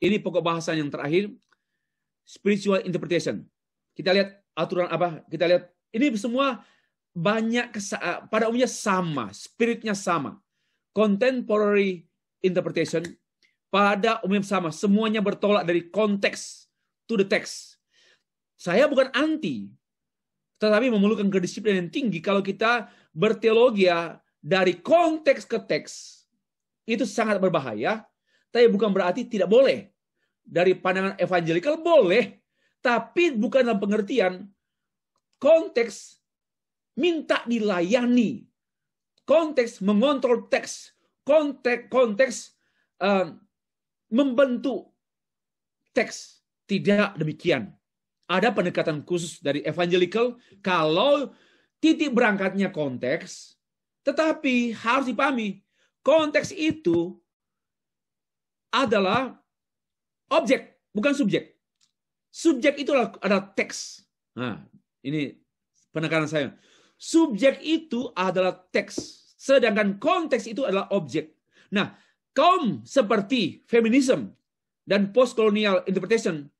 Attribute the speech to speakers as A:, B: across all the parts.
A: Ini pokok bahasan yang terakhir, spiritual interpretation. Kita lihat aturan apa? Kita lihat ini semua banyak eh, pada umumnya sama, spiritnya sama. Contemporary interpretation pada umumnya sama, semuanya bertolak dari konteks to the text. Saya bukan anti, tetapi memerlukan kedisiplinan yang tinggi kalau kita berteologia dari konteks ke teks itu sangat berbahaya tapi bukan berarti tidak boleh. Dari pandangan evangelical boleh, tapi bukan dalam pengertian konteks minta dilayani, konteks mengontrol teks, konteks konteks ehm, uh, membentuk teks. Tidak demikian. Ada pendekatan khusus dari evangelical kalau titik berangkatnya konteks, tetapi harus dipahami konteks itu adalah objek, bukan subjek. Subjek itu adalah teks. Nah, ini penekanan saya. Subjek itu adalah teks, sedangkan konteks itu adalah objek. Nah, kaum seperti feminisme dan postkolonial interpretation,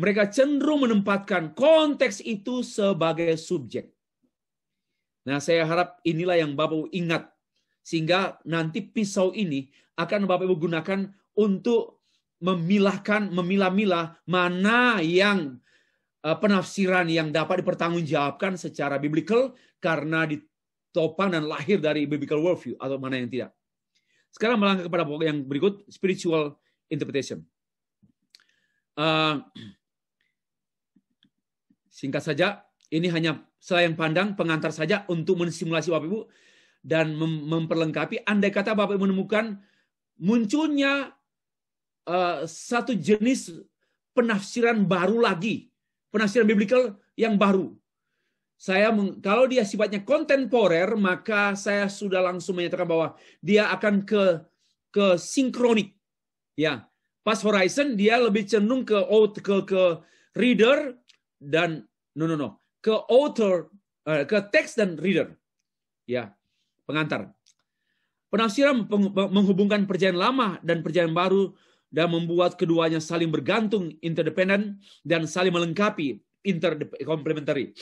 A: mereka cenderung menempatkan konteks itu sebagai subjek. Nah, saya harap inilah yang Bapak ingat sehingga nanti pisau ini akan Bapak Ibu gunakan untuk memilahkan, memilah-milah mana yang eh, penafsiran yang dapat dipertanggungjawabkan secara biblical karena ditopang dan lahir dari biblical worldview atau mana yang tidak. Sekarang melangkah kepada pokok yang berikut, spiritual interpretation. Uh, singkat saja, ini hanya selain pandang, pengantar saja untuk mensimulasi Bapak Ibu dan memperlengkapi. Andai kata Bapak Ibu menemukan munculnya Eh, satu jenis penafsiran baru lagi, penafsiran biblical yang baru. Saya meng, kalau dia sifatnya kontemporer, maka saya sudah langsung menyatakan bahwa dia akan ke ke sinkronik. Ya, pas horizon dia lebih cenderung ke ke ke reader dan no no no ke author eh, ke teks dan reader. Ya, pengantar. Penafsiran menghubungkan perjanjian lama dan perjanjian baru dan membuat keduanya saling bergantung interdependent, dan saling melengkapi interkomplementari.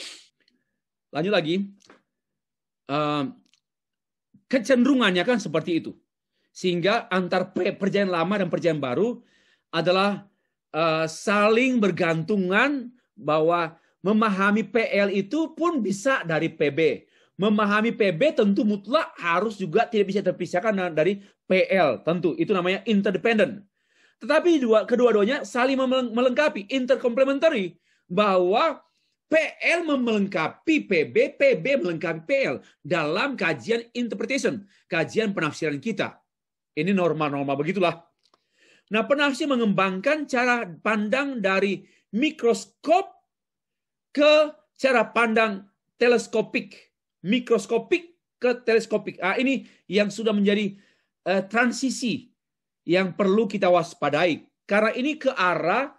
A: Lanjut lagi. Eh, kecenderungannya kan seperti itu. Sehingga antar perjanjian lama dan perjanjian baru adalah eh, saling bergantungan bahwa memahami PL itu pun bisa dari PB. Memahami PB tentu mutlak harus juga tidak bisa terpisahkan dari PL. Tentu itu namanya interdependent. Tetapi dua, kedua-duanya saling melengkapi, interkomplementari bahwa PL melengkapi PB, PB melengkapi PL dalam kajian interpretation, kajian penafsiran kita. Ini norma-norma begitulah. Nah, penafsir mengembangkan cara pandang dari mikroskop ke cara pandang teleskopik, mikroskopik ke teleskopik. Ah, ini yang sudah menjadi uh, transisi yang perlu kita waspadai. Karena ini ke arah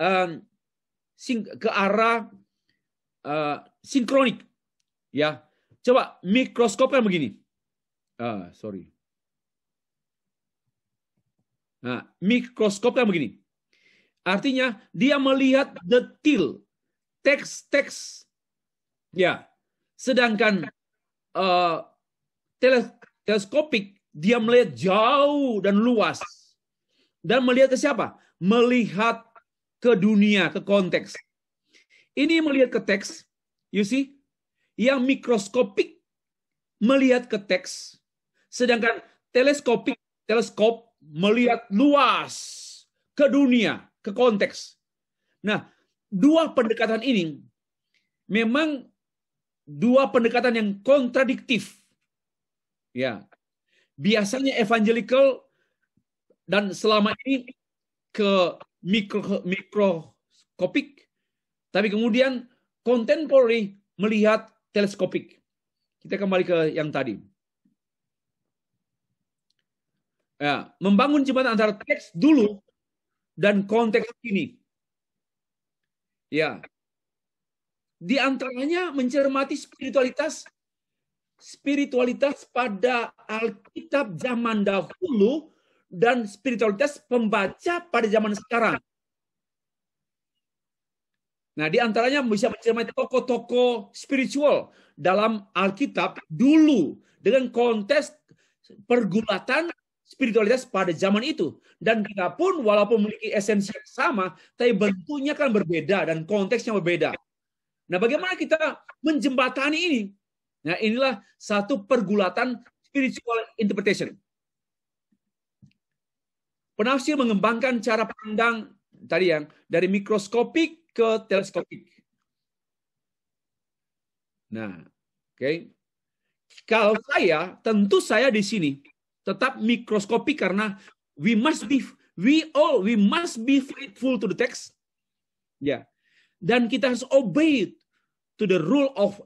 A: um, ke arah uh, sinkronik. Ya, coba mikroskopnya begini. Uh, sorry. Nah, mikroskopnya begini. Artinya dia melihat detil teks-teks ya. Sedangkan uh, teleskopik dia melihat jauh dan luas. Dan melihat ke siapa? Melihat ke dunia, ke konteks. Ini melihat ke teks, you see, yang mikroskopik melihat ke teks, sedangkan teleskopik, teleskop melihat luas ke dunia, ke konteks. Nah, dua pendekatan ini memang dua pendekatan yang kontradiktif. Ya, Biasanya evangelical dan selama ini ke mikro mikroskopik, tapi kemudian contemporary melihat teleskopik. Kita kembali ke yang tadi. Ya, membangun jembatan antara teks dulu dan konteks ini. Ya. Di antaranya mencermati spiritualitas spiritualitas pada Alkitab zaman dahulu dan spiritualitas pembaca pada zaman sekarang. Nah, di antaranya bisa mencermati tokoh-tokoh spiritual dalam Alkitab dulu dengan konteks pergulatan spiritualitas pada zaman itu. Dan kita pun walaupun memiliki esensi yang sama, tapi bentuknya kan berbeda dan konteksnya berbeda. Nah, bagaimana kita menjembatani ini? Nah, inilah satu pergulatan spiritual interpretation. Penafsir mengembangkan cara pandang tadi yang dari mikroskopik ke teleskopik. Nah, oke. Okay. Kalau saya, tentu saya di sini tetap mikroskopik karena we must be we all we must be faithful to the text. Ya. Yeah. Dan kita harus obey to the rule of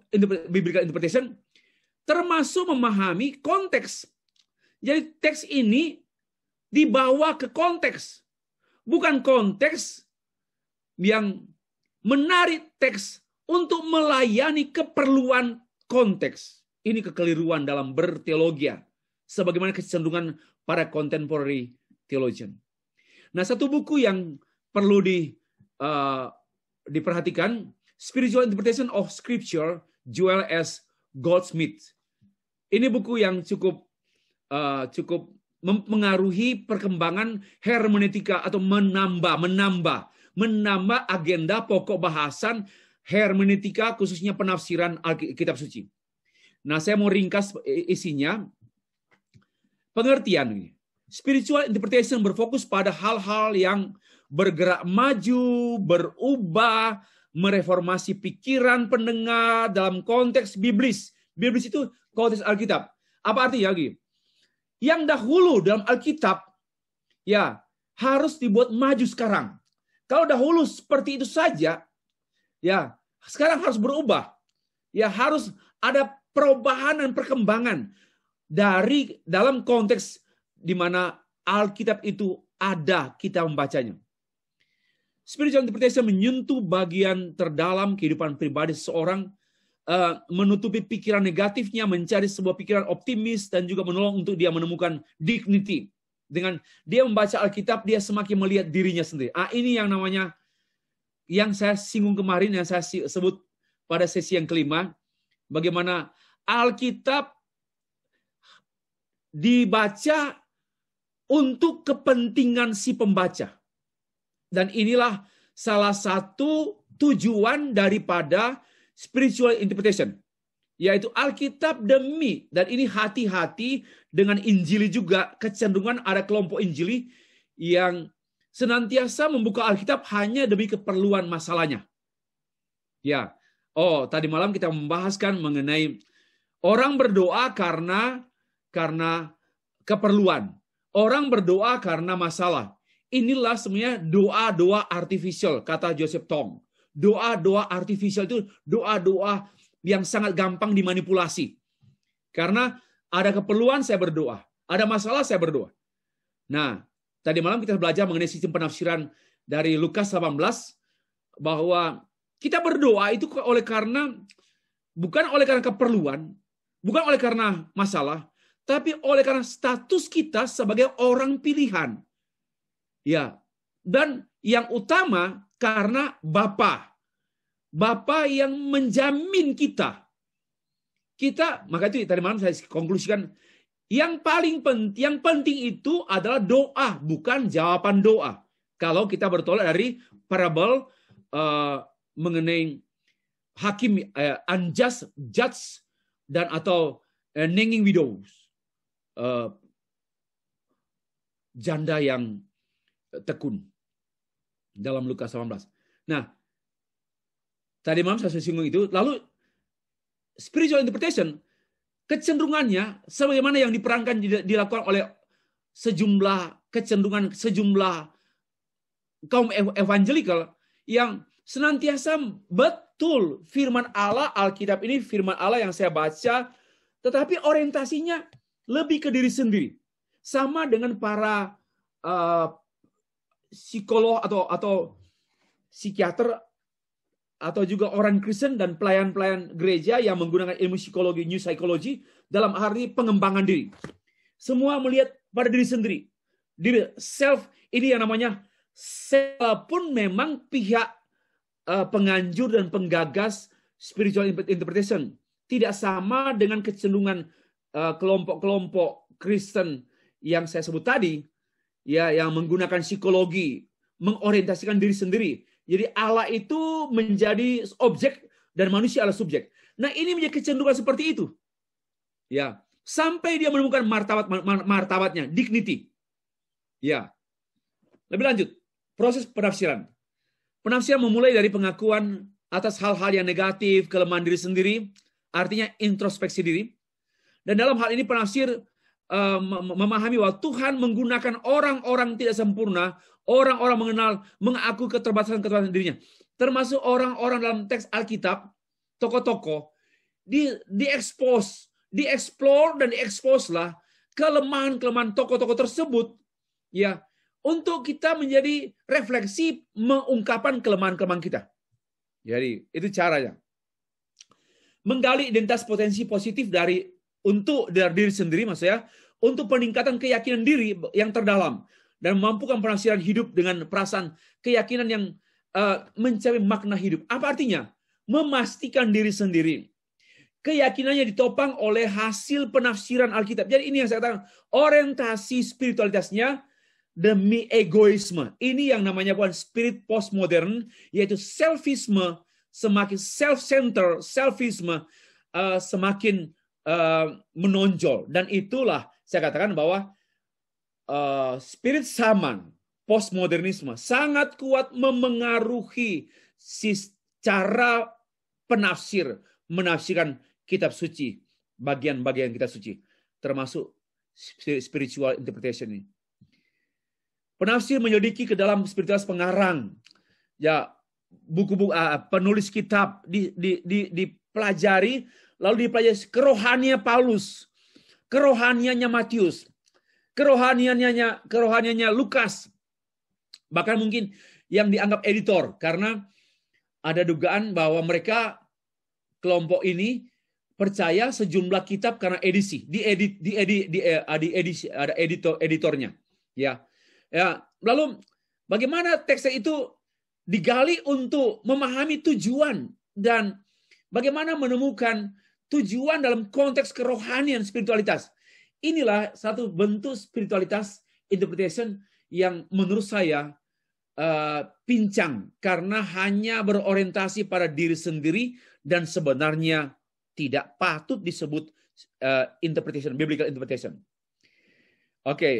A: biblical interpretation, termasuk memahami konteks. Jadi teks ini dibawa ke konteks. Bukan konteks yang menarik teks untuk melayani keperluan konteks. Ini kekeliruan dalam berteologia. Ya, sebagaimana kecenderungan para contemporary theologian. Nah, satu buku yang perlu di, uh, diperhatikan Spiritual Interpretation of Scripture, Joel S. Goldsmith. Ini buku yang cukup uh, cukup mempengaruhi perkembangan hermeneutika atau menambah, menambah, menambah agenda pokok bahasan hermeneutika khususnya penafsiran Alkitab suci. Nah, saya mau ringkas isinya. Pengertian ini Spiritual interpretation berfokus pada hal-hal yang bergerak maju, berubah, mereformasi pikiran pendengar dalam konteks biblis. Biblis itu konteks Alkitab. Apa artinya lagi? Yang dahulu dalam Alkitab ya harus dibuat maju sekarang. Kalau dahulu seperti itu saja, ya sekarang harus berubah. Ya harus ada perubahan dan perkembangan dari dalam konteks di mana Alkitab itu ada kita membacanya. Spiritual interpretation menyentuh bagian terdalam kehidupan pribadi seseorang, eh, menutupi pikiran negatifnya, mencari sebuah pikiran optimis, dan juga menolong untuk dia menemukan dignity. Dengan dia membaca Alkitab, dia semakin melihat dirinya sendiri. Ah, ini yang namanya, yang saya singgung kemarin, yang saya sebut pada sesi yang kelima, bagaimana Alkitab dibaca untuk kepentingan si pembaca. Dan inilah salah satu tujuan daripada spiritual interpretation yaitu Alkitab demi dan ini hati-hati dengan Injili juga kecenderungan ada kelompok Injili yang senantiasa membuka Alkitab hanya demi keperluan masalahnya. Ya. Oh, tadi malam kita membahaskan mengenai orang berdoa karena karena keperluan. Orang berdoa karena masalah. Inilah sebenarnya doa-doa artificial, kata Joseph Tong. Doa-doa artificial itu doa-doa yang sangat gampang dimanipulasi. Karena ada keperluan saya berdoa, ada masalah saya berdoa. Nah, tadi malam kita belajar mengenai sistem penafsiran dari Lukas 18 bahwa kita berdoa itu oleh karena bukan oleh karena keperluan, bukan oleh karena masalah, tapi oleh karena status kita sebagai orang pilihan. Ya. Dan yang utama karena Bapa. Bapa yang menjamin kita. Kita, maka itu tadi malam saya konklusikan, yang paling penting, yang penting itu adalah doa, bukan jawaban doa. Kalau kita bertolak dari parabel uh, mengenai hakim uh, unjust judge dan atau uh, widows, uh, janda yang tekun dalam Lukas 18. Nah, tadi malam saya singgung itu. Lalu spiritual interpretation kecenderungannya sebagaimana yang diperankan dilakukan oleh sejumlah kecenderungan sejumlah kaum evangelikal yang senantiasa betul firman Allah Alkitab ini firman Allah yang saya baca tetapi orientasinya lebih ke diri sendiri sama dengan para uh, psikolog atau atau psikiater atau juga orang Kristen dan pelayan-pelayan gereja yang menggunakan ilmu psikologi new psychology dalam arti pengembangan diri. Semua melihat pada diri sendiri. Diri self ini yang namanya self pun memang pihak eh, penganjur dan penggagas spiritual interpretation tidak sama dengan kecenderungan eh, kelompok-kelompok Kristen yang saya sebut tadi ya yang menggunakan psikologi, mengorientasikan diri sendiri. Jadi Allah itu menjadi objek dan manusia adalah subjek. Nah, ini menjadi kecenderungan seperti itu. Ya, sampai dia menemukan martabat martabatnya, dignity. Ya. Lebih lanjut, proses penafsiran. Penafsiran memulai dari pengakuan atas hal-hal yang negatif, kelemahan diri sendiri, artinya introspeksi diri. Dan dalam hal ini penafsir Eh, memahami bahwa Tuhan menggunakan orang-orang tidak sempurna, orang-orang mengenal, mengaku keterbatasan-keterbatasan dirinya. Termasuk orang-orang dalam teks Alkitab, tokoh toko di diekspos, dieksplor dan diekspos lah kelemahan-kelemahan tokoh toko tersebut ya untuk kita menjadi refleksi mengungkapkan kelemahan-kelemahan kita. Jadi itu caranya. Menggali identitas potensi positif dari untuk dari diri sendiri maksudnya untuk peningkatan keyakinan diri yang terdalam dan mampukan penafsiran hidup dengan perasaan keyakinan yang uh, eh, mencari makna hidup. Apa artinya? Memastikan diri sendiri. Keyakinannya ditopang oleh hasil penafsiran Alkitab. Jadi ini yang saya katakan, orientasi spiritualitasnya demi egoisme. Ini yang namanya bukan spirit postmodern, yaitu selfisme, semakin self-center, selfisme, uh, semakin Eh, menonjol dan itulah saya katakan bahwa uh, spirit saman postmodernisme sangat kuat memengaruhi cara penafsir menafsirkan kitab suci bagian-bagian kitab suci termasuk spiritual interpretation ini. Penafsir menyelidiki ke dalam spiritual pengarang ya buku-buku uh, penulis kitab di, di, di, dipelajari Lalu dipelajari kerohaniannya Paulus, kerohaniannya Matius, kerohaniannya kerohaniannya Lukas. Bahkan mungkin yang dianggap editor karena ada dugaan bahwa mereka kelompok ini percaya sejumlah kitab karena edisi diedit diedit di, eh, di edisi ada editor editornya ya ya lalu bagaimana teks itu digali untuk memahami tujuan dan bagaimana menemukan tujuan dalam konteks kerohanian spiritualitas. Inilah satu bentuk spiritualitas interpretation yang menurut saya uh, pincang karena hanya berorientasi pada diri sendiri dan sebenarnya tidak patut disebut uh, interpretation biblical interpretation. Oke, okay.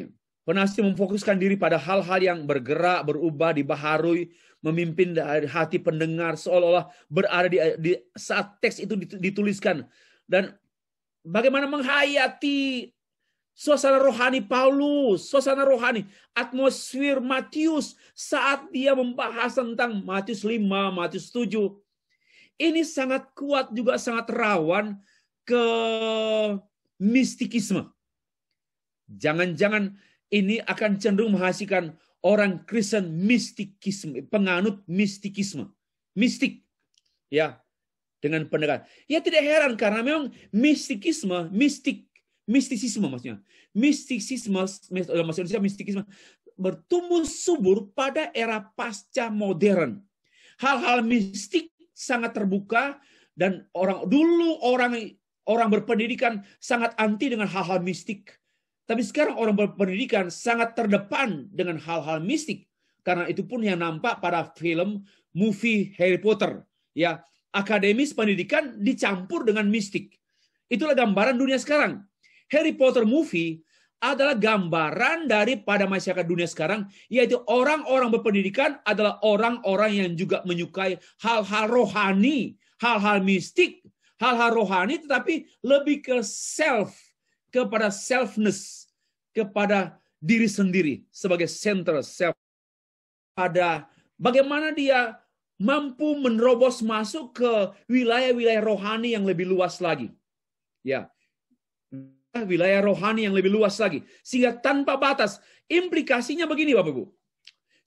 A: penasih memfokuskan diri pada hal-hal yang bergerak, berubah, dibaharui, memimpin dari hati pendengar seolah-olah berada di, di saat teks itu dituliskan dan bagaimana menghayati suasana rohani Paulus, suasana rohani atmosfer Matius saat dia membahas tentang Matius 5, Matius 7. Ini sangat kuat juga sangat rawan ke mistikisme. Jangan-jangan ini akan cenderung menghasilkan orang Kristen mistikisme, penganut mistikisme. Mistik. Ya, dengan pendekatan. Ya tidak heran karena memang mistikisme, mistik, mistisisme maksudnya. Mistisisme, maksudnya Indonesia mistikisme bertumbuh subur pada era pasca modern. Hal-hal mistik sangat terbuka dan orang dulu orang orang berpendidikan sangat anti dengan hal-hal mistik tapi sekarang orang berpendidikan sangat terdepan dengan hal-hal mistik. Karena itu pun yang nampak pada film movie Harry Potter. Ya, akademis pendidikan dicampur dengan mistik. Itulah gambaran dunia sekarang. Harry Potter movie adalah gambaran daripada masyarakat dunia sekarang, yaitu orang-orang berpendidikan adalah orang-orang yang juga menyukai hal-hal rohani, hal-hal mistik, hal-hal rohani, tetapi lebih ke self kepada selfness, kepada diri sendiri sebagai center self. Pada bagaimana dia mampu menerobos masuk ke wilayah-wilayah rohani yang lebih luas lagi. Ya. Wilayah rohani yang lebih luas lagi. Sehingga tanpa batas. Implikasinya begini Bapak Ibu.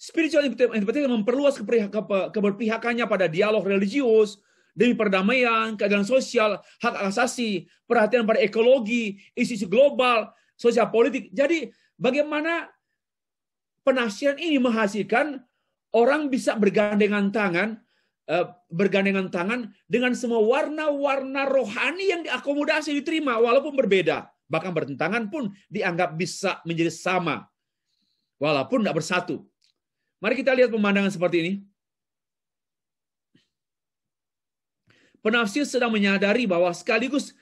A: Spiritual interpretation memperluas keberpihakannya pada dialog religius, demi perdamaian, keadilan sosial, hak asasi, perhatian pada ekologi, isu-isu global, sosial politik. Jadi bagaimana penafsiran ini menghasilkan orang bisa bergandengan tangan, eh, bergandengan tangan dengan semua warna-warna rohani yang diakomodasi diterima walaupun berbeda bahkan bertentangan pun dianggap bisa menjadi sama walaupun tidak bersatu. Mari kita lihat pemandangan seperti ini. Penafsir sedang menyadari bahwa sekaligus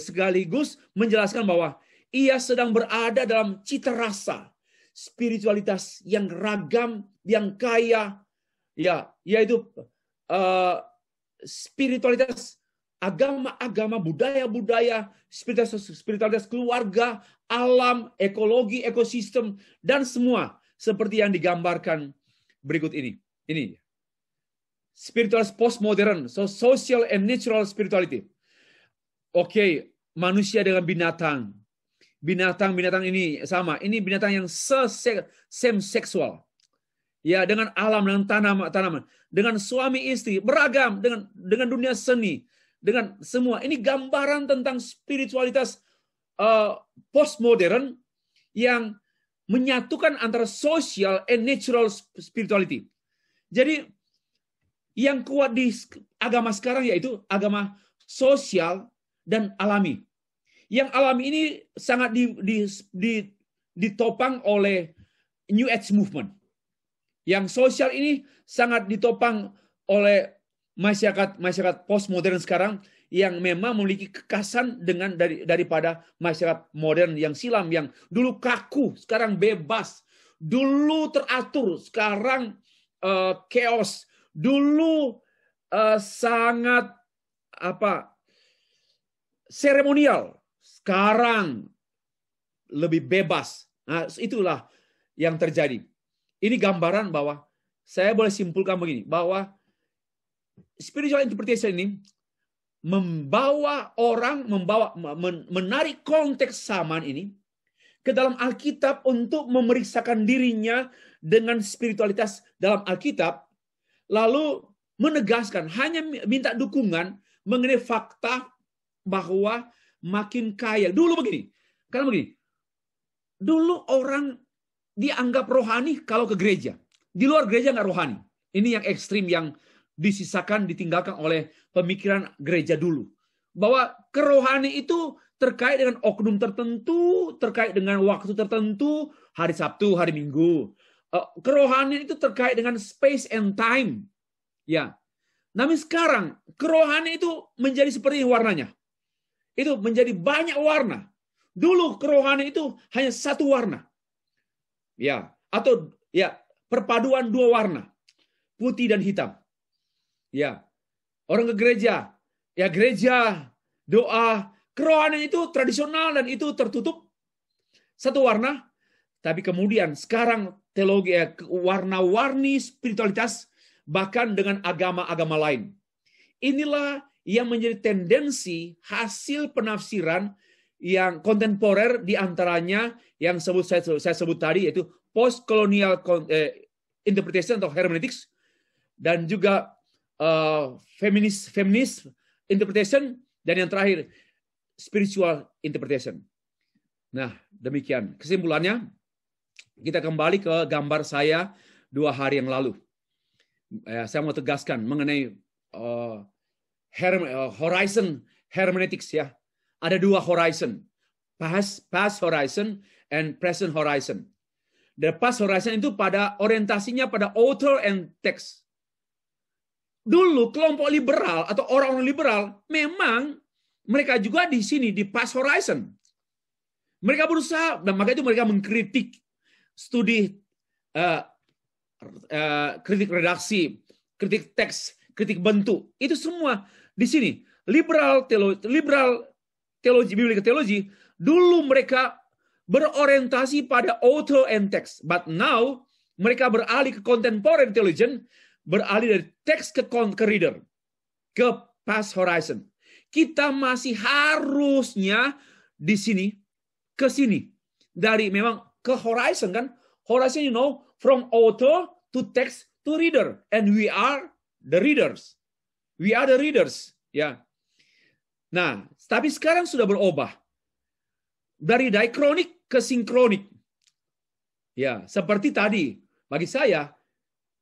A: sekaligus menjelaskan bahwa ia sedang berada dalam cita rasa spiritualitas yang ragam, yang kaya, ya, yaitu uh, spiritualitas agama-agama, budaya-budaya, spiritualitas, spiritualitas keluarga, alam, ekologi, ekosistem, dan semua seperti yang digambarkan berikut ini. Ini spiritual postmodern, so social and natural spirituality. Oke, okay, manusia dengan binatang. Binatang-binatang ini sama. Ini binatang yang sesek, same seksual. Ya, dengan alam dengan tanaman, tanaman, dengan suami istri, beragam dengan dengan dunia seni, dengan semua. Ini gambaran tentang spiritualitas uh, postmodern yang menyatukan antara social and natural spirituality. Jadi yang kuat di agama sekarang yaitu agama sosial dan alami. Yang alami ini sangat di, di, di, ditopang oleh New Age Movement. Yang sosial ini sangat ditopang oleh masyarakat masyarakat postmodern sekarang yang memang memiliki kekasan dengan dari, daripada masyarakat modern yang silam yang dulu kaku sekarang bebas dulu teratur sekarang uh, chaos dulu uh, sangat apa seremonial, sekarang lebih bebas. Nah, itulah yang terjadi. Ini gambaran bahwa saya boleh simpulkan begini, bahwa spiritual interpretation ini membawa orang membawa menarik konteks zaman ini ke dalam Alkitab untuk memeriksakan dirinya dengan spiritualitas dalam Alkitab lalu menegaskan hanya minta dukungan mengenai fakta bahwa makin kaya. Dulu begini, karena begini, dulu orang dianggap rohani kalau ke gereja. Di luar gereja nggak rohani. Ini yang ekstrim yang disisakan, ditinggalkan oleh pemikiran gereja dulu. Bahwa kerohani itu terkait dengan oknum tertentu, terkait dengan waktu tertentu, hari Sabtu, hari Minggu. Eh, kerohanian itu terkait dengan space and time. Ya. Namun sekarang kerohanian itu menjadi seperti ini warnanya. Itu menjadi banyak warna. Dulu kerohanian itu hanya satu warna. Ya, atau ya perpaduan dua warna. Putih dan hitam. Ya. Orang ke gereja, ya gereja, doa, kerohanian itu tradisional dan itu tertutup satu warna. Tapi kemudian sekarang teologi eh, warna-warni spiritualitas bahkan dengan agama-agama lain. Inilah yang menjadi tendensi hasil penafsiran yang kontemporer diantaranya yang sebut saya, saya sebut tadi yaitu postkolonial eh, interpretation atau hermeneutics dan juga uh, feminis feminis interpretation dan yang terakhir spiritual interpretation. Nah, demikian kesimpulannya kita kembali ke gambar saya dua hari yang lalu. Ya, saya mau tegaskan mengenai uh, eh, her, eh, horizon hermeneutics ya. Ada dua horizon, past, past horizon and present horizon. The past horizon itu pada orientasinya pada author and text. Dulu kelompok liberal atau orang-orang liberal memang mereka juga di sini di past horizon. Mereka berusaha dan maka itu mereka mengkritik studi uh, uh, kritik redaksi, kritik teks, kritik bentuk, itu semua di sini. Liberal teologi, liberal teologi, biblical teologi, dulu mereka berorientasi pada auto and text, but now mereka beralih ke contemporary intelligence beralih dari teks ke, ke reader, ke past horizon. Kita masih harusnya di sini, ke sini. Dari memang ke horizon kan. Horizon you know from author to text to reader and we are the readers. We are the readers ya. Nah, tapi sekarang sudah berubah. Dari diakronik ke sinkronik. Ya, seperti tadi bagi saya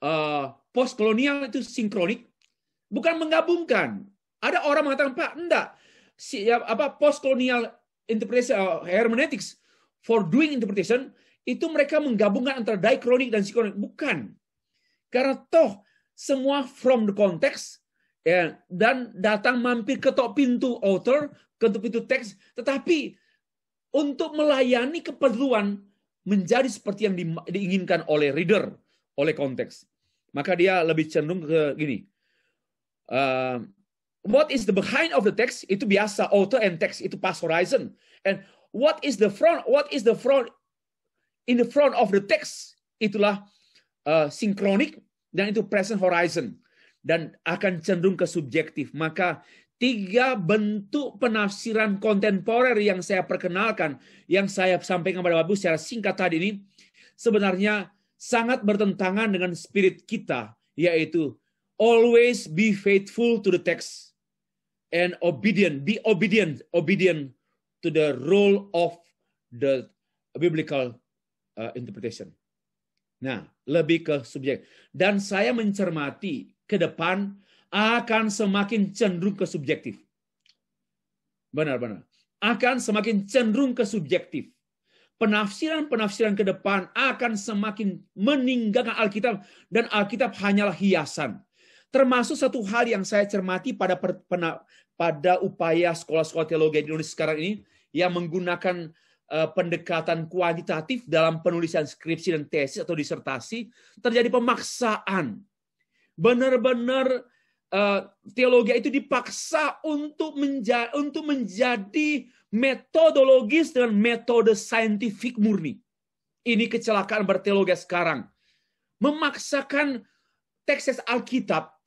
A: uh, eh, post kolonial itu sinkronik bukan menggabungkan. Ada orang mengatakan Pak, enggak. Si, ya, apa post kolonial interpretation uh, eh, hermeneutics for doing interpretation itu mereka menggabungkan antara diachronik dan synchronic bukan karena toh semua from the context ya, dan datang mampir ke ketok pintu author ketok pintu teks tetapi untuk melayani keperluan menjadi seperti yang diinginkan oleh reader oleh konteks maka dia lebih cenderung ke gini uh, what is the behind of the text itu biasa author and text itu past horizon and what is the front what is the front in the front of the text itulah uh, sinkronik dan itu present horizon dan akan cenderung ke subjektif maka tiga bentuk penafsiran kontemporer yang saya perkenalkan yang saya sampaikan kepada Bapak secara singkat tadi ini sebenarnya sangat bertentangan dengan spirit kita yaitu always be faithful to the text and obedient be obedient obedient to the role of the biblical uh, interpretation. Nah, lebih ke subjek. Dan saya mencermati ke depan akan semakin cenderung ke subjektif. Benar-benar. Akan semakin cenderung ke subjektif. Penafsiran-penafsiran ke depan akan semakin meninggalkan Alkitab dan Alkitab hanyalah hiasan. Termasuk satu hal yang saya cermati pada pada upaya sekolah-sekolah teologi di Indonesia sekarang ini yang menggunakan eh, pendekatan kuantitatif dalam penulisan skripsi dan tesis atau disertasi terjadi pemaksaan. Benar-benar uh, teologi itu dipaksa untuk untuk menjadi metodologis dengan metode saintifik murni. Ini kecelakaan berteologi sekarang. Memaksakan teks-teks Alkitab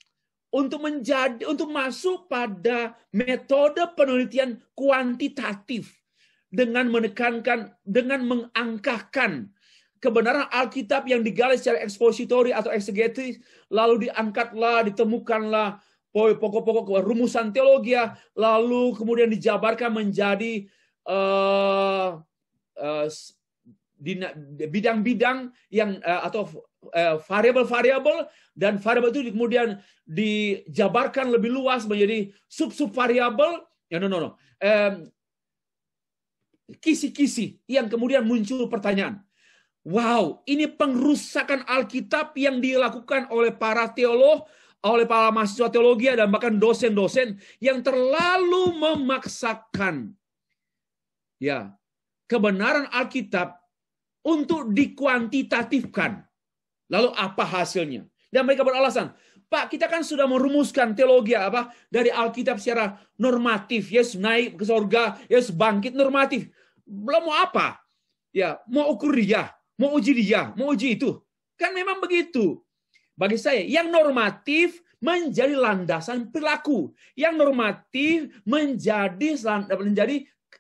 A: untuk menjadi untuk masuk pada metode penelitian kuantitatif dengan menekankan dengan mengangkahkan kebenaran Alkitab yang digali secara ekspositori atau eksegetis lalu diangkatlah ditemukanlah pokok-pokok rumusan teologi lalu kemudian dijabarkan menjadi uh, uh, bidang-bidang yang eh, atau Eh, variabel-variabel dan variabel itu kemudian dijabarkan lebih luas menjadi sub-sub variabel ya no no no kisi-kisi yang kemudian muncul pertanyaan wow ini pengrusakan Alkitab yang dilakukan oleh para teolog oleh para mahasiswa teologi dan bahkan dosen-dosen yang terlalu memaksakan ya kebenaran Alkitab untuk dikuantitatifkan Lalu apa hasilnya? Dan mereka beralasan, Pak, kita kan sudah merumuskan teologi apa dari Alkitab secara normatif. Yesus naik ke surga, Yesus bangkit normatif. Belum mau apa? Ya, mau ukur dia, mau uji dia, mau uji itu. Kan memang begitu. Bagi saya, yang normatif menjadi landasan perilaku. Yang normatif menjadi menjadi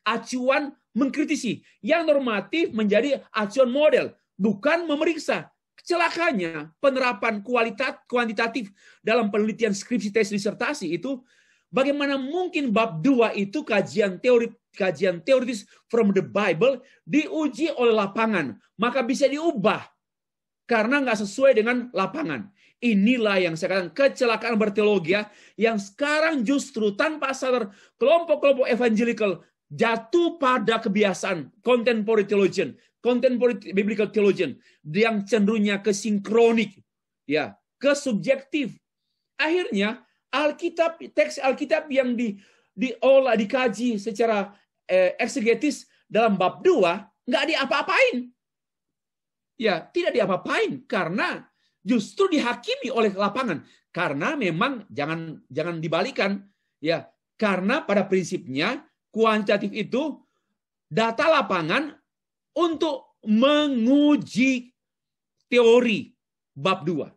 A: acuan mengkritisi. Yang normatif menjadi acuan model, bukan memeriksa. Celakanya, penerapan kualitat, kuantitatif dalam penelitian skripsi tes disertasi itu bagaimana mungkin bab dua itu kajian teori kajian teoritis from the Bible diuji oleh lapangan, maka bisa diubah karena nggak sesuai dengan lapangan. Inilah yang saya katakan kecelakaan berteologi ya, yang sekarang justru tanpa sadar kelompok-kelompok evangelical jatuh pada kebiasaan contemporary theologian, contemporary biblical theologian yang cenderungnya ke sinkronik, ya, ke subjektif. Akhirnya Alkitab, teks Alkitab yang di, diolah, dikaji secara eh, eksegetis dalam bab 2 nggak diapa-apain. Ya, tidak diapa-apain karena justru dihakimi oleh lapangan. Karena memang jangan jangan dibalikan, ya. Karena pada prinsipnya kuantitatif itu data lapangan untuk menguji teori bab 2.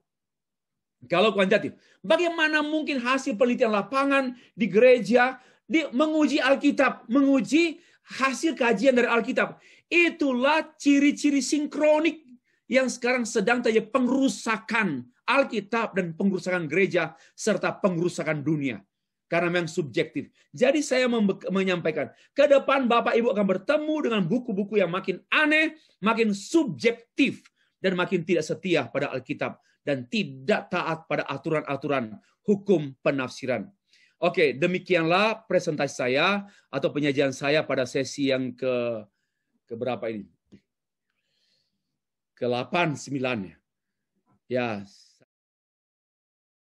A: Kalau kuantitatif, bagaimana mungkin hasil penelitian lapangan di gereja di menguji Alkitab, menguji hasil kajian dari Alkitab. Itulah ciri-ciri sinkronik yang sekarang sedang terjadi pengrusakan Alkitab dan pengrusakan gereja serta pengrusakan dunia karena memang subjektif. Jadi saya menyampaikan, ke depan Bapak Ibu akan bertemu dengan buku-buku yang makin aneh, makin subjektif, dan makin tidak setia pada Alkitab, dan tidak taat pada aturan-aturan hukum penafsiran. Oke, demikianlah presentasi saya atau penyajian saya pada sesi yang ke keberapa ini? Ke-8, 9 ya. Ya,